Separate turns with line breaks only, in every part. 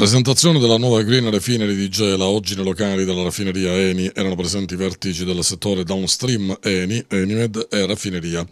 Presentazione della nuova Green Refinery di Gela. Oggi nei locali della raffineria Eni erano presenti i vertici del settore downstream Eni, Enimed e Raffineria.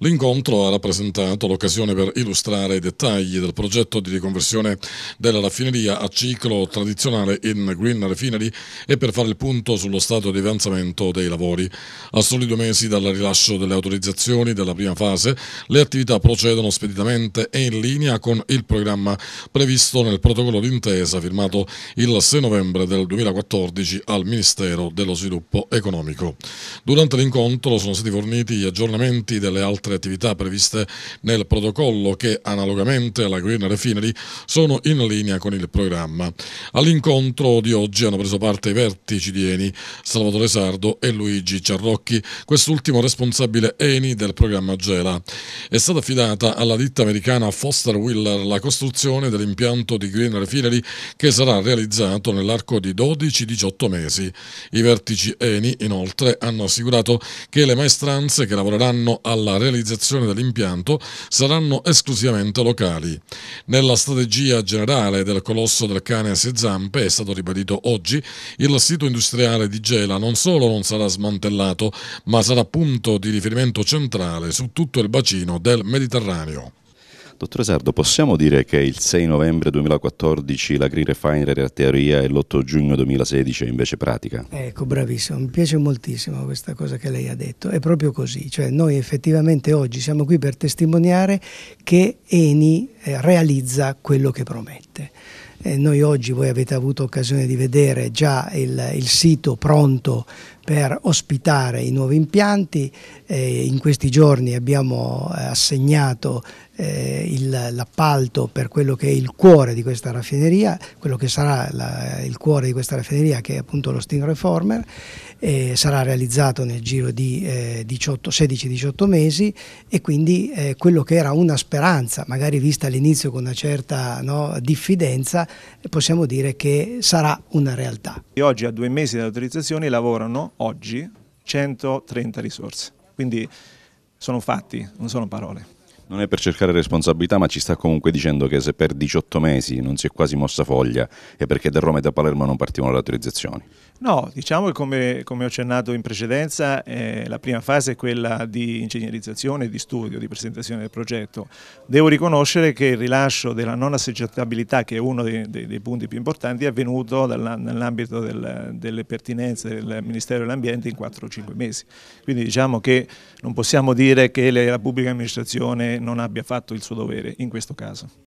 L'incontro ha rappresentato l'occasione per illustrare i dettagli del progetto di riconversione della raffineria a ciclo tradizionale in Green Refinery e per fare il punto sullo stato di avanzamento dei lavori. A soli due mesi dal rilascio delle autorizzazioni della prima fase, le attività procedono speditamente e in linea con il programma previsto nel protocollo d'intesa intesa firmato il 6 novembre del 2014 al Ministero dello Sviluppo Economico. Durante l'incontro sono stati forniti gli aggiornamenti delle altre attività previste nel protocollo che analogamente alla Green Refinery sono in linea con il programma. All'incontro di oggi hanno preso parte i vertici di Eni, Salvatore Sardo e Luigi Ciarrocchi, quest'ultimo responsabile Eni del programma Gela. È stata affidata alla ditta americana Foster Wheeler la costruzione dell'impianto di Green Refinery che sarà realizzato nell'arco di 12-18 mesi. I vertici ENI inoltre hanno assicurato che le maestranze che lavoreranno alla realizzazione dell'impianto saranno esclusivamente locali. Nella strategia generale del colosso del cane a sei zampe è stato ribadito oggi il sito industriale di Gela non solo non sarà smantellato ma sarà punto di riferimento centrale su tutto il bacino del Mediterraneo.
Dottor Esardo, possiamo dire che il 6 novembre 2014 la Green Refinery era teoria e l'8 giugno 2016 è invece pratica?
Ecco, bravissimo, mi piace moltissimo questa cosa che lei ha detto, è proprio così, cioè noi effettivamente oggi siamo qui per testimoniare che Eni eh, realizza quello che promette. Eh, noi oggi voi avete avuto occasione di vedere già il, il sito pronto per ospitare i nuovi impianti. Eh, in questi giorni abbiamo eh, assegnato eh, l'appalto per quello che è il cuore di questa raffineria, quello che sarà la, il cuore di questa raffineria che è appunto lo Steam Reformer, eh, sarà realizzato nel giro di 16-18 eh, mesi e quindi eh, quello che era una speranza, magari vista all'inizio con una certa no, diffidenza, possiamo dire che sarà una realtà.
E oggi a due mesi dall'autorizzazione lavorano oggi 130 risorse. Quindi sono fatti, non sono parole.
Non è per cercare responsabilità, ma ci sta comunque dicendo che se per 18 mesi non si è quasi mossa foglia è perché da Roma e da Palermo non partivano le autorizzazioni.
No, diciamo che come, come ho accennato in precedenza, eh, la prima fase è quella di ingegnerizzazione, di studio, di presentazione del progetto. Devo riconoscere che il rilascio della non asseggiabilità, che è uno dei, dei, dei, punti più importanti, è avvenuto nell'ambito del, delle pertinenze del Ministero dell'Ambiente in 4-5 mesi. Quindi diciamo che non possiamo dire che la pubblica amministrazione non abbia fatto il suo dovere in questo caso.